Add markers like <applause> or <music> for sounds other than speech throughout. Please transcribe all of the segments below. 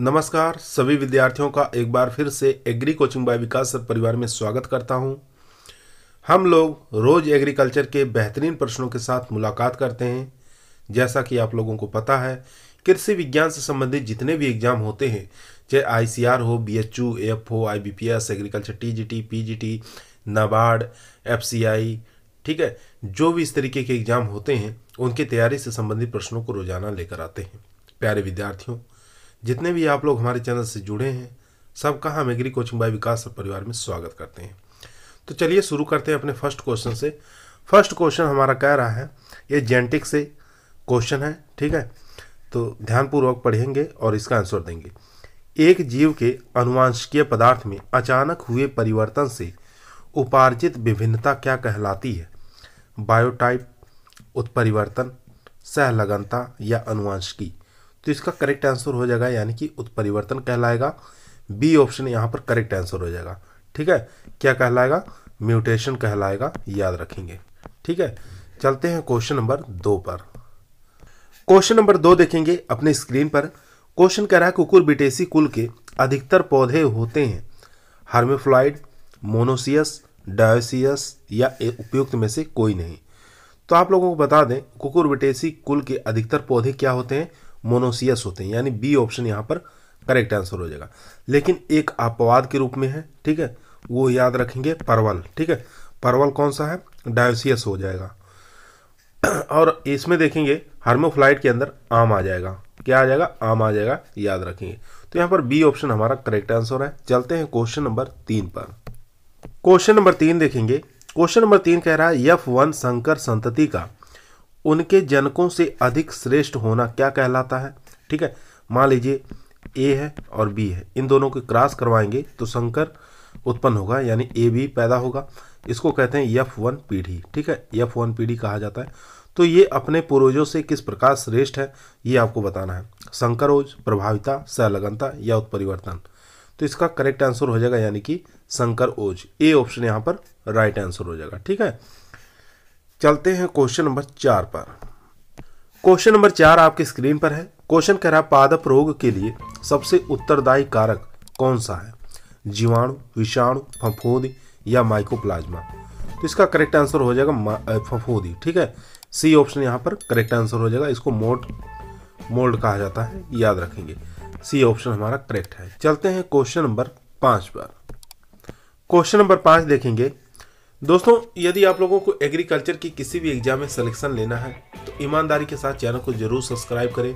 नमस्कार सभी विद्यार्थियों का एक बार फिर से एग्री कोचिंग बाय विकास सर परिवार में स्वागत करता हूं हम लोग रोज़ एग्रीकल्चर के बेहतरीन प्रश्नों के साथ मुलाकात करते हैं जैसा कि आप लोगों को पता है कृषि विज्ञान से संबंधित जितने भी एग्जाम होते हैं चाहे आईसीआर हो बी एच यू एफ हो I B P S agriculture T G T P G T NABARD F C I ठीक है जो भी इस तरीके के एग्जाम होते हैं उनकी तैयारी से संबंधित प्रश्नों को रोजाना लेकर आते हैं प्यारे विद्यार्थियों जितने भी आप लोग हमारे चैनल से जुड़े हैं सबका हम एग्री कोचिंग बाय विकास और परिवार में स्वागत करते हैं तो चलिए शुरू करते हैं अपने फर्स्ट क्वेश्चन से फर्स्ट क्वेश्चन हमारा कह रहा है ये जेंटिक से क्वेश्चन है ठीक है तो ध्यानपूर्वक पढ़ेंगे और इसका आंसर देंगे एक जीव के अनुवांशिकीय पदार्थ में अचानक हुए परिवर्तन से उपार्जित विभिन्नता क्या कहलाती है बायोटाइप उत्परिवर्तन सहलगनता या अनुवांशिकी तो इसका करेक्ट आंसर हो जाएगा यानी कि उत्परिवर्तन कहलाएगा बी ऑप्शन यहाँ पर करेक्ट आंसर हो जाएगा ठीक है क्या कहलाएगा म्यूटेशन कहलाएगा याद रखेंगे ठीक है चलते हैं क्वेश्चन नंबर दो पर क्वेश्चन नंबर दो देखेंगे अपने स्क्रीन पर क्वेश्चन कह रहा है कुकुर बिटेसी कुल के अधिकतर पौधे होते हैं हार्मेफ्लाइड मोनोसियस डायोसियस या उपयुक्त में से कोई नहीं तो आप लोगों को बता दें कुकुर बिटेसी कुल के अधिकतर पौधे क्या होते हैं मोनोसियस होते हैं यानी बी ऑप्शन यहाँ पर करेक्ट आंसर हो जाएगा लेकिन एक अपवाद के रूप में है ठीक है वो याद रखेंगे परवल ठीक है परवल कौन सा है डायोसियस हो जाएगा <clears throat> और इसमें देखेंगे हार्मोफ्लाइट के अंदर आम आ जाएगा क्या आ जाएगा आम आ जाएगा याद रखेंगे तो यहाँ पर बी ऑप्शन हमारा करेक्ट आंसर है चलते हैं क्वेश्चन नंबर तीन पर क्वेश्चन नंबर तीन देखेंगे क्वेश्चन नंबर तीन कह रहा है यफ वन संकर संतति का उनके जनकों से अधिक श्रेष्ठ होना क्या कहलाता है ठीक है मान लीजिए ए है और बी है इन दोनों को क्रॉस करवाएंगे तो संकर उत्पन्न होगा यानी ए बी पैदा होगा इसको कहते हैं यफ वन पीढ़ी ठीक है यफ वन पीढ़ी कहा जाता है तो ये अपने पूर्वजों से किस प्रकार श्रेष्ठ है ये आपको बताना है संकरोज प्रभाविता सहलगनता या उत्परिवर्तन तो इसका करेक्ट आंसर हो जाएगा यानी कि संकर ओज ए ऑप्शन यहाँ पर राइट आंसर हो जाएगा ठीक है चलते हैं क्वेश्चन नंबर चार पर क्वेश्चन नंबर चार आपकी स्क्रीन पर है क्वेश्चन कह रहा पादप रोग के लिए सबसे उत्तरदायी कारक कौन सा है जीवाणु विषाणु फफोदी या माइकोप्लाज्मा तो इसका करेक्ट आंसर हो जाएगा फफोदी ठीक है सी ऑप्शन यहाँ पर करेक्ट आंसर हो जाएगा इसको मोल्ड मोल्ड कहा जाता है याद रखेंगे सी ऑप्शन हमारा करेक्ट है चलते हैं क्वेश्चन नंबर पाँच पर क्वेश्चन नंबर पाँच देखेंगे दोस्तों यदि आप लोगों को एग्रीकल्चर की किसी भी एग्जाम में सिलेक्शन लेना है तो ईमानदारी के साथ चैनल को जरूर सब्सक्राइब करें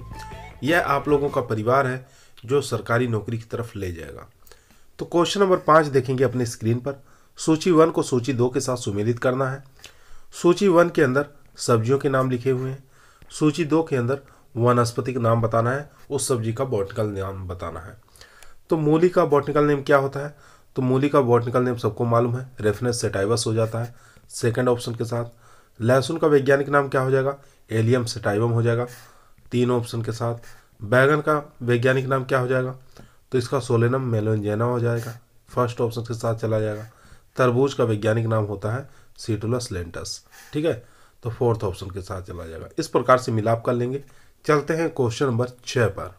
यह आप लोगों का परिवार है जो सरकारी नौकरी की तरफ ले जाएगा तो क्वेश्चन नंबर पाँच देखेंगे अपने स्क्रीन पर सूची वन को सूची दो के साथ सुमेलित करना है सूची वन के अंदर सब्जियों के नाम लिखे हुए हैं सूची दो के अंदर वनस्पति का नाम बताना है उस सब्जी का बॉटनिकल नाम बताना है तो मूली का बॉटनिकल नेम क्या होता है तो मूली का बॉटनिकल नेम सबको मालूम है रेफनेस सेटाइवस हो जाता है सेकेंड ऑप्शन के साथ लहसुन का वैज्ञानिक नाम क्या हो जाएगा एलियम सेटाइवम हो जाएगा तीन ऑप्शन के साथ बैगन का वैज्ञानिक नाम क्या हो जाएगा तो इसका सोलेनम मेलोजेना हो जाएगा फर्स्ट ऑप्शन के साथ चला जाएगा तरबूज का वैज्ञानिक नाम होता है सीटुलस लेंटस ठीक है तो फोर्थ ऑप्शन के साथ चला जाएगा इस प्रकार से मिलाप कर लेंगे चलते हैं क्वेश्चन नंबर छः पर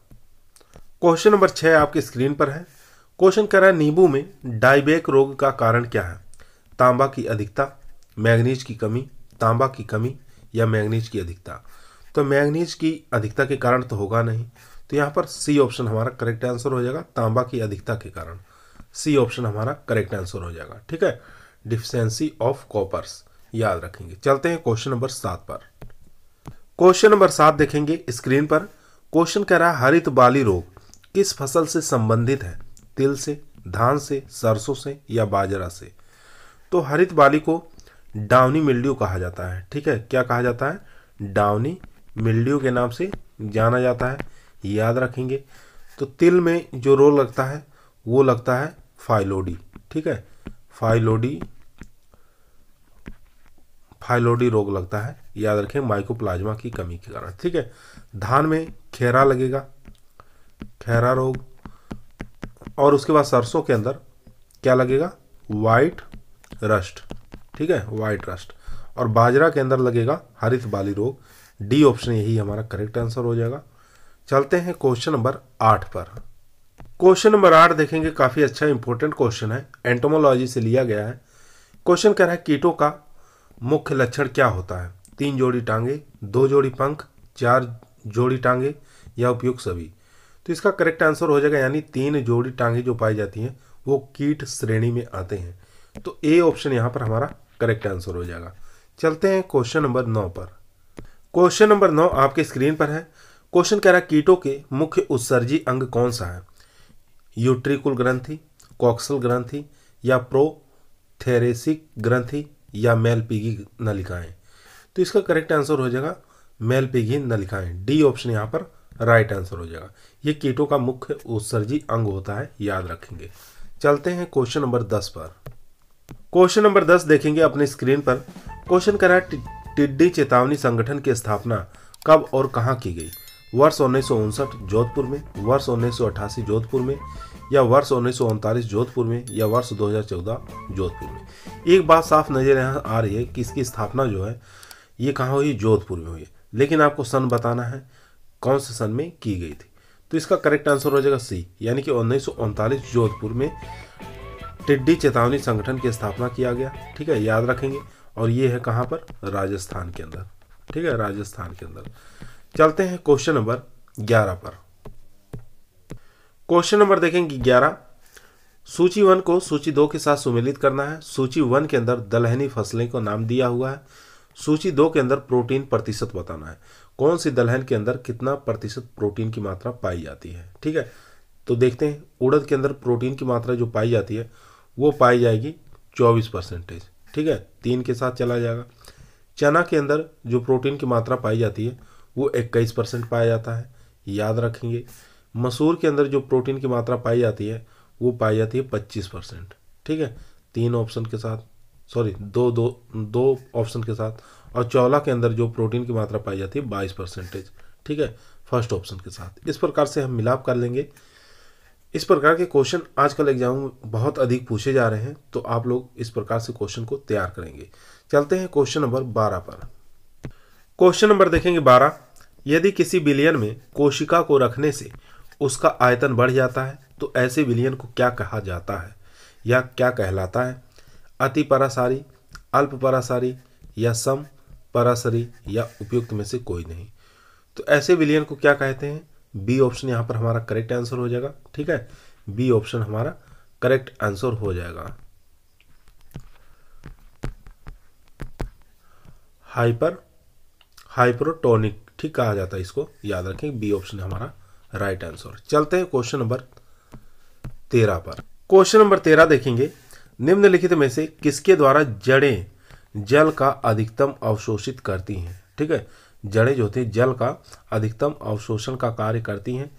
क्वेश्चन नंबर छः आपकी स्क्रीन पर है क्वेश्चन कह रहा है नींबू में डायबेक रोग का कारण क्या है तांबा की अधिकता मैग्नीज की कमी तांबा की कमी या मैग्नीज की अधिकता तो मैग्नीज की अधिकता के कारण तो होगा नहीं तो यहाँ पर सी ऑप्शन हमारा करेक्ट आंसर हो जाएगा तांबा की अधिकता के कारण सी ऑप्शन हमारा करेक्ट आंसर हो जाएगा ठीक है डिफिशेंसी ऑफ कॉपर्स याद रखेंगे चलते हैं क्वेश्चन नंबर सात पर क्वेश्चन नंबर सात देखेंगे स्क्रीन पर क्वेश्चन कह रहा है हरित बाली रोग किस फसल से संबंधित है तिल से धान से सरसों से या बाजरा से तो हरित बाली को डाउनी मिल्ड्यू कहा जाता है ठीक है क्या कहा जाता है डाउनी मिल्ड्यू के नाम से जाना जाता है याद रखेंगे तो तिल में जो रोल लगता है वो लगता है फाइलोडी ठीक है फाइलोडी फाइलोडी रोग लगता है याद रखें माइकोप्लाज्मा की कमी के कारण ठीक है धान में खेरा लगेगा खेरा रोग और उसके बाद सरसों के अंदर क्या लगेगा वाइट रस्ट ठीक है वाइट रस्ट और बाजरा के अंदर लगेगा हरित बाली रोग डी ऑप्शन यही हमारा करेक्ट आंसर हो जाएगा चलते हैं क्वेश्चन नंबर आठ पर क्वेश्चन नंबर आठ देखेंगे काफ़ी अच्छा इंपॉर्टेंट क्वेश्चन है एंटोमोलॉजी से लिया गया है क्वेश्चन कह रहा है कीटों का मुख्य लक्षण क्या होता है तीन जोड़ी टांगे दो जोड़ी पंख चार जोड़ी टांगे या उपयुक्त सभी तो इसका करेक्ट आंसर हो जाएगा यानी तीन जोड़ी टांगे जो पाई जाती हैं वो कीट श्रेणी में आते हैं तो ए ऑप्शन यहाँ पर हमारा करेक्ट आंसर हो जाएगा चलते हैं क्वेश्चन नंबर नौ पर क्वेश्चन नंबर नौ आपके स्क्रीन पर है क्वेश्चन कह रहा है कीटों के मुख्य उत्सर्जी अंग कौन सा है यूट्रिकुल ग्रंथि कॉक्सल ग्रंथि या प्रोथेरेसिक ग्रंथि या मेलपिगी नलिकाएं तो इसका करेक्ट आंसर हो जाएगा मेलपिगी नलिकाएं डी ऑप्शन यहाँ पर राइट आंसर हो जाएगा ये कीटों का मुख्य उत्सर्जी अंग होता है याद रखेंगे चलते हैं क्वेश्चन नंबर दस पर क्वेश्चन नंबर दस देखेंगे अपने स्क्रीन पर क्वेश्चन करा टिड्डी चेतावनी संगठन की स्थापना कब और कहाँ की गई वर्ष उन्नीस जोधपुर में वर्ष उन्नीस जोधपुर में या वर्ष उन्नीस जोधपुर में या वर्ष 2014 जोधपुर में एक बात साफ नज़र यहाँ आ रही है कि इसकी स्थापना जो है ये कहाँ हुई जोधपुर में हुई लेकिन आपको सन बताना है कौन से सन में की गई थी तो इसका करेक्ट आंसर हो जाएगा सी यानी कि उन्नीस जोधपुर में टिड्डी चेतावनी संगठन की स्थापना किया गया ठीक है याद रखेंगे और ये है कहाँ पर राजस्थान के अंदर ठीक है राजस्थान के अंदर चलते हैं क्वेश्चन नंबर ग्यारह पर क्वेश्चन नंबर देखेंगे ग्यारह सूची वन को सूची दो के साथ सुमेलित करना है सूची वन के अंदर दलहनी फसलें को नाम दिया हुआ है सूची दो के अंदर प्रोटीन प्रतिशत बताना है कौन सी दलहन के अंदर कितना प्रतिशत प्रोटीन की मात्रा पाई जाती है ठीक है तो देखते हैं उड़द के अंदर प्रोटीन की मात्रा जो पाई जाती है वो पाई जाएगी चौबीस परसेंटेज ठीक है तीन के साथ चला जाएगा चना के अंदर जो प्रोटीन की मात्रा पाई जाती है वो इक्कीस परसेंट पाया जाता है याद रखेंगे मसूर के अंदर जो प्रोटीन की मात्रा पाई जाती है वो पाई जाती है पच्चीस परसेंट ठीक है तीन ऑप्शन के साथ सॉरी दो दो दो ऑप्शन के साथ और चौला के अंदर जो प्रोटीन की मात्रा पाई जाती है बाईस परसेंटेज ठीक है फर्स्ट ऑप्शन के साथ इस प्रकार से हम मिलाप कर लेंगे इस प्रकार के क्वेश्चन आजकल एग्जाम में बहुत अधिक पूछे जा रहे हैं तो आप लोग इस प्रकार से क्वेश्चन को तैयार करेंगे चलते हैं क्वेश्चन नंबर बारह पर क्वेश्चन नंबर देखेंगे बारह यदि किसी बिलियन में कोशिका को रखने से उसका आयतन बढ़ जाता है तो ऐसे बिलियन को क्या कहा जाता है या क्या कहलाता है अति परासारी अल्प परासारी या सम परासरी या उपयुक्त में से कोई नहीं तो ऐसे विलियन को क्या कहते हैं बी ऑप्शन यहाँ पर हमारा करेक्ट आंसर हो जाएगा ठीक है बी ऑप्शन हमारा करेक्ट आंसर हो जाएगा हाइपर हाइप्रोटोनिक ठीक कहा जाता है इसको याद रखें बी ऑप्शन हमारा राइट आंसर चलते हैं क्वेश्चन नंबर तेरह पर क्वेश्चन नंबर तेरह देखेंगे निम्नलिखित में से किसके द्वारा जड़ें जल का अधिकतम अवशोषित करती हैं ठीक है जड़ें जो होती हैं जल का अधिकतम अवशोषण का कार्य करती हैं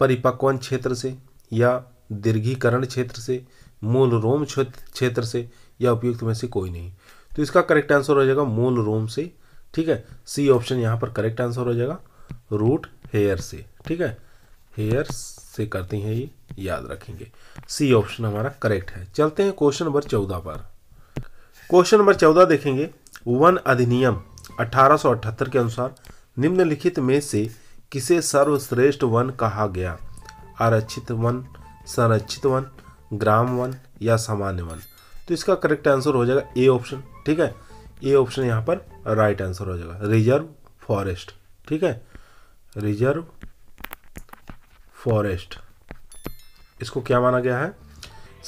परिपक्वन क्षेत्र से या दीर्घीकरण क्षेत्र से मूल रोम क्षेत्र से या उपयुक्त में से कोई नहीं तो इसका करेक्ट आंसर हो जाएगा मूल रोम से ठीक है सी ऑप्शन यहाँ पर करेक्ट आंसर हो जाएगा रूट हेयर से ठीक है हेयर से करती हैं ये याद रखेंगे सी ऑप्शन हमारा करेक्ट है चलते हैं क्वेश्चन नंबर चौदह पर क्वेश्चन नंबर चौदह देखेंगे वन अधिनियम 1878 के अनुसार निम्नलिखित में से किसे सर्वश्रेष्ठ वन कहा गया आरक्षित वन संरक्षित वन ग्राम वन या सामान्य वन तो इसका करेक्ट आंसर हो जाएगा ए ऑप्शन ठीक है ए ऑप्शन यहाँ पर राइट आंसर हो जाएगा रिजर्व फॉरेस्ट ठीक है रिजर्व फॉरेस्ट इसको क्या माना गया है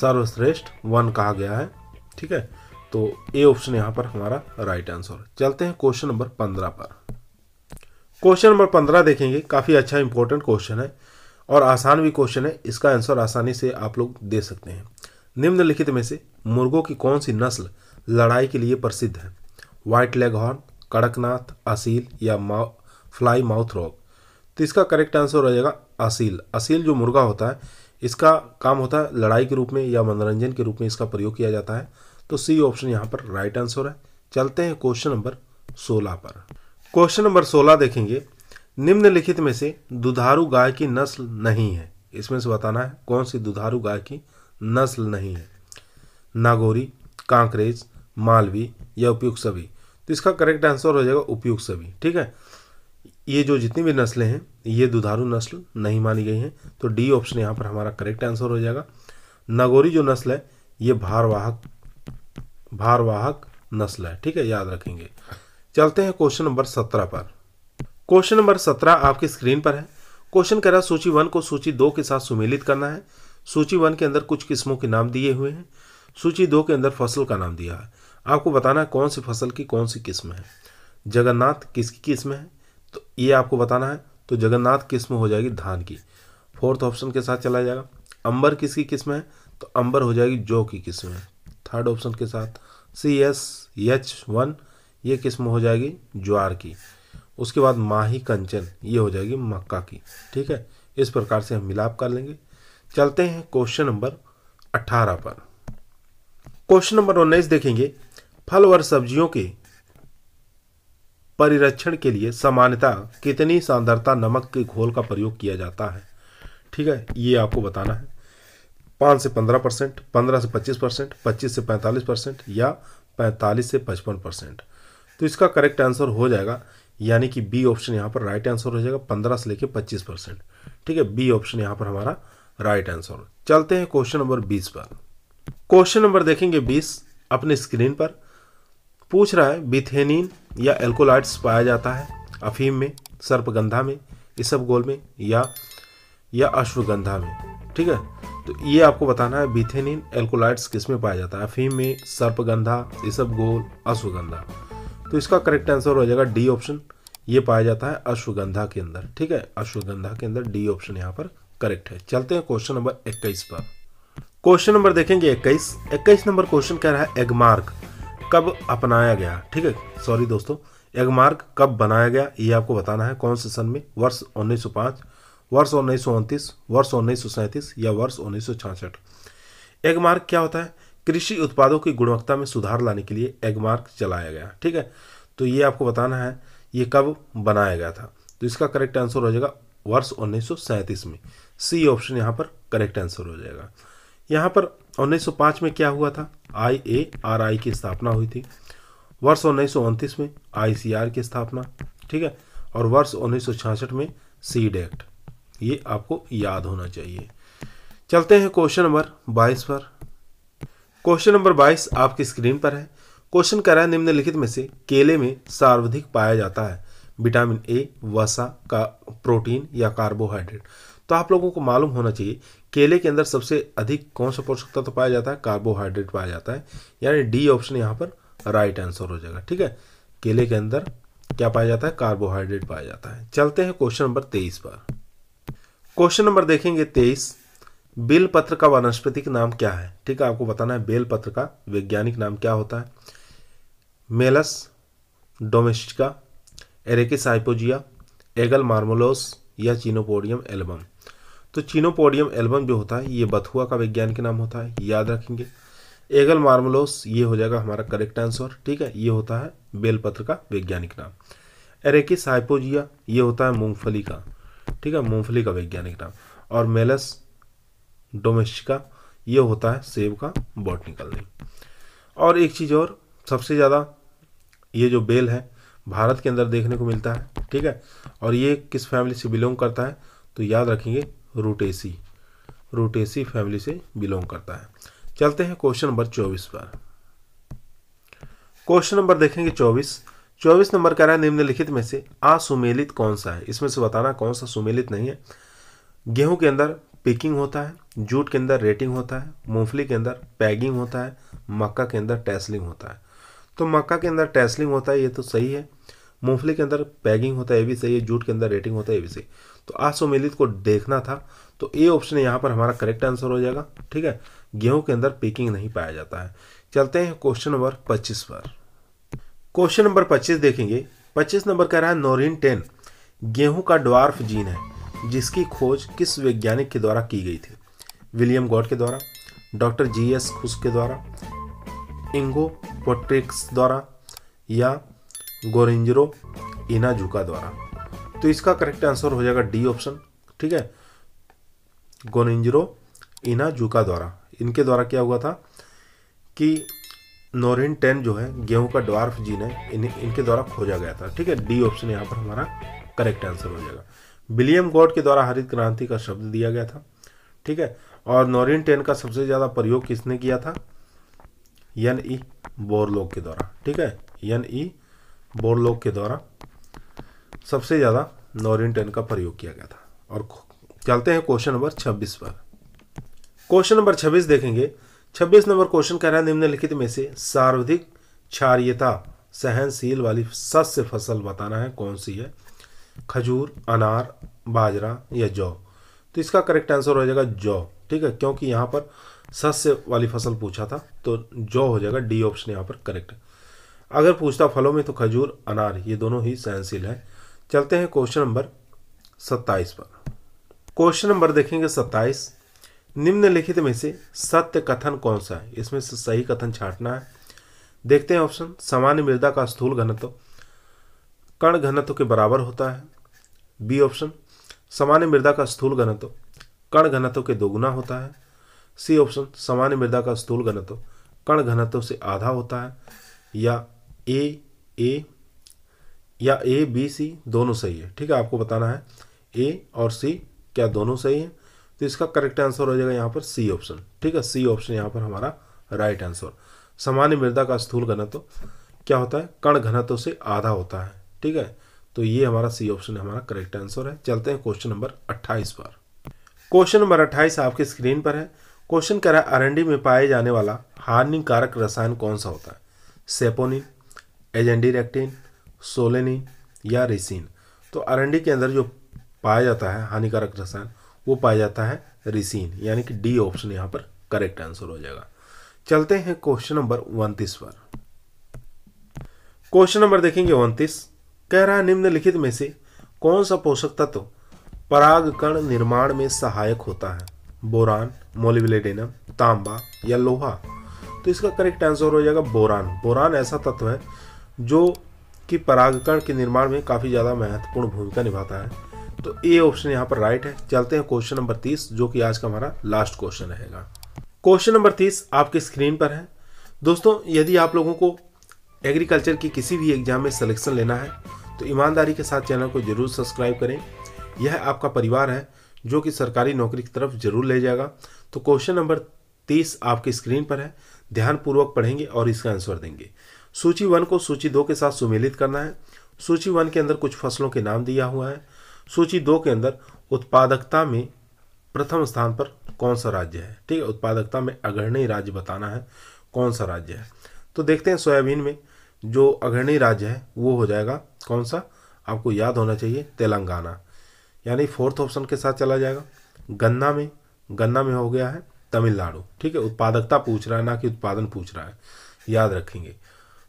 सर्वश्रेष्ठ वन कहा गया है ठीक है तो ए ऑप्शन यहाँ पर हमारा राइट आंसर चलते हैं क्वेश्चन नंबर पंद्रह पर क्वेश्चन नंबर पंद्रह देखेंगे काफ़ी अच्छा इंपॉर्टेंट क्वेश्चन है और आसान भी क्वेश्चन है इसका आंसर आसानी से आप लोग दे सकते हैं निम्नलिखित में से मुर्गों की कौन सी नस्ल लड़ाई के लिए प्रसिद्ध है white leghorn Kadaknath Aseel या माउ फ्लाई माउथ रॉक तो इसका करेक्ट आंसर हो जाएगा असील असील जो मुर्गा होता है इसका काम होता है लड़ाई के रूप में या मनोरंजन के रूप में इसका प्रयोग किया जाता है तो सी ऑप्शन यहाँ पर राइट आंसर है चलते हैं क्वेश्चन नंबर सोलह पर क्वेश्चन नंबर सोलह देखेंगे निम्नलिखित में से दुधारू गाय की नस्ल नहीं है इसमें से बताना है कौन सी दुधारू गाय की नस्ल नहीं है नागोरी कांकरेज मालवी या उपयुक्त सभी तो इसका करेक्ट आंसर हो जाएगा उपयुक्त सभी ठीक है ये जो जितनी भी नस्लें हैं ये दुधारू नस्ल नहीं मानी गई हैं तो डी ऑप्शन यहाँ पर हमारा करेक्ट आंसर हो जाएगा नागौरी जो नस्ल है ये भारवाहक भारवाहक नस्ल है ठीक है याद रखेंगे चलते हैं क्वेश्चन नंबर सत्रह पर क्वेश्चन नंबर सत्रह आपकी स्क्रीन पर है क्वेश्चन कह रहा सूची वन को सूची दो के साथ सुमेलित करना है सूची वन के अंदर कुछ किस्मों के नाम दिए हुए हैं सूची दो के अंदर फसल का नाम दिया है आपको बताना है कौन सी फसल की कौन सी किस्म है जगन्नाथ किसकी किस्म है तो ये आपको बताना है तो जगन्नाथ किस्म हो जाएगी धान की फोर्थ ऑप्शन के साथ चला जाएगा अंबर किसकी किस्म है तो अंबर हो जाएगी जौ की किस्म है थर्ड ऑप्शन के साथ सी एस एच वन ये किस्म हो जाएगी ज्वार की उसके बाद माही कंचन ये हो जाएगी मक्का की ठीक है इस प्रकार से हम मिलाप कर लेंगे चलते हैं क्वेश्चन नंबर अठारह पर क्वेश्चन नंबर उन्नीस देखेंगे फल और सब्जियों के परिरक्षण के लिए सामान्यता कितनी सांद्रता नमक के घोल का प्रयोग किया जाता है ठीक है ये आपको बताना है पाँच से पंद्रह परसेंट पंद्रह से पच्चीस परसेंट पच्चीस से पैंतालीस परसेंट या पैंतालीस से पचपन परसेंट तो इसका करेक्ट आंसर हो जाएगा यानी कि बी ऑप्शन यहाँ पर राइट आंसर हो जाएगा पंद्रह से लेकर पच्चीस परसेंट ठीक है बी ऑप्शन यहाँ पर हमारा राइट आंसर चलते हैं क्वेश्चन नंबर बीस पर क्वेश्चन नंबर देखेंगे बीस अपने स्क्रीन पर पूछ रहा है बिथेनिन या एल्कोलाइट्स पाया जाता है अफीम में सर्पगंधा में इसब गोल में या या अश्वगंधा में ठीक है तो ये आपको बताना है बिथेनिन एल्कोलाइट्स किस में पाया जाता है अफीम में सर्पगंधा गोल अश्वगंधा तो इसका करेक्ट आंसर हो जाएगा डी ऑप्शन ये पाया जाता है अश्वगंधा के अंदर ठीक है अश्वगंधा के अंदर डी ऑप्शन यहाँ पर करेक्ट है चलते हैं क्वेश्चन नंबर इक्कीस पर क्वेश्चन नंबर देखेंगे इक्कीस इक्कीस नंबर क्वेश्चन कह रहा है एगमार्क कब अपनाया गया ठीक है सॉरी दोस्तों एगमार्क कब बनाया गया ये आपको बताना है कौन से सन में वर्ष 1905 वर्ष उन्नीस वर्ष उन्नीस या वर्ष उन्नीस एगमार्क क्या होता है कृषि उत्पादों की गुणवत्ता में सुधार लाने के लिए एगमार्क चलाया गया ठीक है तो ये आपको बताना है ये कब बनाया गया था तो इसका करेक्ट आंसर हो जाएगा वर्ष उन्नीस में सी ऑप्शन यहाँ पर करेक्ट आंसर हो जाएगा यहाँ पर 1905 में क्या हुआ था आई ए आर आई की स्थापना हुई थी वर्ष उन्नीस में आई सी आर की स्थापना ठीक है और वर्ष उन्नीस में सीड एक्ट ये आपको याद होना चाहिए चलते हैं क्वेश्चन नंबर बाईस पर क्वेश्चन नंबर बाईस आपकी स्क्रीन पर है क्वेश्चन कह रहा है निम्नलिखित में से केले में सर्वाधिक पाया जाता है विटामिन ए वसा का प्रोटीन या कार्बोहाइड्रेट तो आप लोगों को मालूम होना चाहिए केले के अंदर सबसे अधिक कौन सा पोषक तत्व तो पाया जाता है कार्बोहाइड्रेट पाया जाता है यानी डी ऑप्शन यहाँ पर राइट आंसर हो जाएगा ठीक है केले के अंदर क्या पाया जाता है कार्बोहाइड्रेट पाया जाता है चलते हैं क्वेश्चन नंबर तेईस पर क्वेश्चन नंबर देखेंगे तेईस बेलपत्र का वनस्पतिक नाम क्या है ठीक है आपको बताना है बेलपत्र का वैज्ञानिक नाम क्या होता है Malus domestica Arachis hypogaea Aegle marmelos या चीनोपोडियम एल्बम तो चीनोपोडियम एल्बम जो होता है ये बथुआ का वैज्ञानिक नाम होता है याद रखेंगे एगल मार्मोलोस ये हो जाएगा हमारा करेक्ट आंसर ठीक है ये होता है बेलपत्र का वैज्ञानिक नाम एरेकिस ये होता है मूंगफली का ठीक है मूंगफली का वैज्ञानिक नाम और मेलस डोमेस्टिका ये होता है सेब का बॉटनिकल नेम और एक चीज़ और सबसे ज़्यादा ये जो बेल है भारत के अंदर देखने को मिलता है ठीक है और ये किस फैमिली से बिलोंग करता है तो याद रखेंगे रूटेसी रूटेसी फैमिली से बिलोंग करता है चलते हैं क्वेश्चन नंबर चौबीस पर क्वेश्चन नंबर देखेंगे चौबीस चौबीस नंबर कह रहा है निम्नलिखित में से असुमेलित कौन सा है इसमें से बताना कौन सा सुमेलित नहीं है गेहूं के अंदर पिकिंग होता है जूट के अंदर रेटिंग होता है मूंगफली के अंदर पैगिंग होता है मक्का के अंदर टेस्लिंग होता है तो मक्का के अंदर टेस्लिंग होता है ये तो सही है मूंगफली के अंदर पैगिंग होता है ये भी सही है जूट के अंदर रेटिंग होता है ये भी सही तो असुमेलित को देखना था तो ए ऑप्शन यहाँ पर हमारा करेक्ट आंसर हो जाएगा ठीक है गेहूं के अंदर पिकिंग नहीं पाया जाता है चलते हैं क्वेश्चन नंबर पच्चीस पर क्वेश्चन नंबर 25 देखेंगे 25 नंबर कह रहा है नोरिन टेन गेहूं का ड्वार्फ जीन है जिसकी खोज किस वैज्ञानिक के द्वारा की गई थी विलियम गॉड के द्वारा डॉक्टर जी एस खुश के द्वारा इंगो पोट्रिक्स द्वारा या गोरिंजरो इनाजुका द्वारा तो इसका करेक्ट आंसर हो जाएगा डी ऑप्शन ठीक है गोरिंजरो इनाजुका द्वारा इनके द्वारा क्या हुआ था कि नोरिन टेन जो है गेहूं का ड्वार्फ जीन है इन इनके द्वारा खोजा गया था ठीक है डी ऑप्शन यहाँ पर हमारा करेक्ट आंसर हो जाएगा विलियम गॉड के द्वारा हरित क्रांति का शब्द दिया गया था ठीक है और नोरिन टेन का सबसे ज़्यादा प्रयोग किसने किया था यन ई बोरलोक के द्वारा ठीक है यन ई बोरलोक के द्वारा सबसे ज़्यादा नोरिन टेन का प्रयोग किया गया था और चलते हैं क्वेश्चन नंबर छब्बीस पर क्वेश्चन नंबर छब्बीस देखेंगे छब्बीस नंबर क्वेश्चन कह रहा है निम्नलिखित में से सर्वाधिक क्षारियता सहनशील वाली सस्य फसल बताना है कौन सी है खजूर अनार बाजरा या जौ तो इसका करेक्ट आंसर हो जाएगा जौ ठीक है क्योंकि यहाँ पर सस्य वाली फसल पूछा था तो जौ हो जाएगा डी ऑप्शन यहाँ पर करेक्ट अगर पूछता फलों में तो खजूर अनार ये दोनों ही सहनशील है चलते हैं क्वेश्चन नंबर सत्ताईस पर क्वेश्चन नंबर देखेंगे सत्ताईस निम्नलिखित में से सत्य कथन कौन सा है इसमें से सही कथन छांटना है देखते हैं ऑप्शन सामान्य मृदा का स्थूल घनत्व कण घनत्व के बराबर होता है बी ऑप्शन सामान्य मृदा का स्थूल घनत्व कण घनत्व के दोगुना होता है सी ऑप्शन सामान्य मृदा का स्थूल घनत्व कण घनत्व से आधा होता है या ए ए या ए बी सी दोनों सही है ठीक है आपको बताना है ए और सी क्या दोनों सही है तो इसका करेक्ट आंसर हो जाएगा यहाँ पर सी ऑप्शन ठीक है सी ऑप्शन यहाँ पर हमारा राइट आंसर सामान्य मृदा का स्थूल घनत्व क्या होता है कण घनत्व से आधा होता है ठीक है तो ये हमारा सी ऑप्शन हमारा करेक्ट आंसर है चलते हैं क्वेश्चन नंबर अट्ठाईस पर क्वेश्चन नंबर अट्ठाईस आपके स्क्रीन पर है क्वेश्चन कह रहा है अरंडी में पाए जाने वाला हानिकारक रसायन कौन सा होता है सेपोनिन एजेंडीरेक्टिन सोलेनिन या रेसिन तो अरंडी के अंदर जो पाया जाता है हानिकारक रसायन वो पाया जाता है रिसीन यानी कि डी ऑप्शन यहाँ पर करेक्ट आंसर हो जाएगा चलते हैं क्वेश्चन नंबर उन्तीस पर क्वेश्चन नंबर देखेंगे उन्तीस कह रहा है निम्नलिखित में से कौन सा पोषक तत्व तो? परागकण निर्माण में सहायक होता है बोरान मोलिविलेडेनम तांबा या लोहा तो इसका करेक्ट आंसर हो जाएगा बोरान बोरान ऐसा तत्व है जो कि परागकण के निर्माण में काफ़ी ज़्यादा महत्वपूर्ण भूमिका निभाता है तो ए ऑप्शन यहाँ पर राइट है चलते हैं क्वेश्चन नंबर तीस जो कि आज का हमारा लास्ट क्वेश्चन रहेगा क्वेश्चन नंबर तीस आपके स्क्रीन पर है दोस्तों यदि आप लोगों को एग्रीकल्चर की किसी भी एग्जाम में सिलेक्शन लेना है तो ईमानदारी के साथ चैनल को जरूर सब्सक्राइब करें यह आपका परिवार है जो कि सरकारी नौकरी की तरफ जरूर ले जाएगा तो क्वेश्चन नंबर तीस आपके स्क्रीन पर है ध्यानपूर्वक पढ़ेंगे और इसका आंसर देंगे सूची वन को सूची दो के साथ सुमेलित करना है सूची वन के अंदर कुछ फसलों के नाम दिया हुआ है सूची दो के अंदर उत्पादकता में प्रथम स्थान पर कौन सा राज्य है ठीक है उत्पादकता में अग्रणी राज्य बताना है कौन सा राज्य है तो देखते हैं सोयाबीन में जो अग्रणी राज्य है वो हो जाएगा कौन सा आपको याद होना चाहिए तेलंगाना यानी फोर्थ ऑप्शन के साथ चला जाएगा गन्ना में गन्ना में हो गया है तमिलनाडु ठीक है उत्पादकता पूछ रहा है ना कि उत्पादन पूछ रहा है याद रखेंगे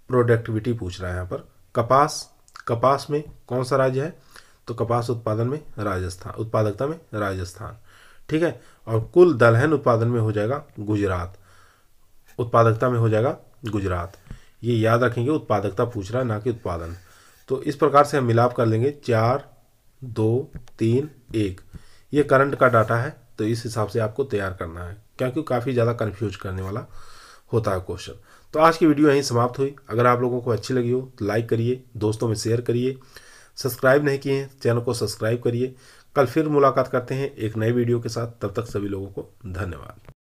प्रोडक्टिविटी पूछ रहा है यहाँ पर कपास कपास में कौन सा राज्य है तो कपास उत्पादन में राजस्थान उत्पादकता में राजस्थान ठीक है और कुल दलहन उत्पादन में हो जाएगा गुजरात उत्पादकता में हो जाएगा गुजरात ये याद रखेंगे उत्पादकता पूछ रहा है ना कि उत्पादन तो इस प्रकार से हम मिलाप कर लेंगे चार दो तीन एक ये करंट का डाटा है तो इस हिसाब से आपको तैयार करना है क्योंकि काफ़ी ज़्यादा कन्फ्यूज करने वाला होता है क्वेश्चन तो आज की वीडियो यहीं समाप्त हुई अगर आप लोगों को अच्छी लगी हो तो लाइक करिए दोस्तों में शेयर करिए सब्सक्राइब नहीं किए हैं चैनल को सब्सक्राइब करिए कल फिर मुलाकात करते हैं एक नए वीडियो के साथ तब तक सभी लोगों को धन्यवाद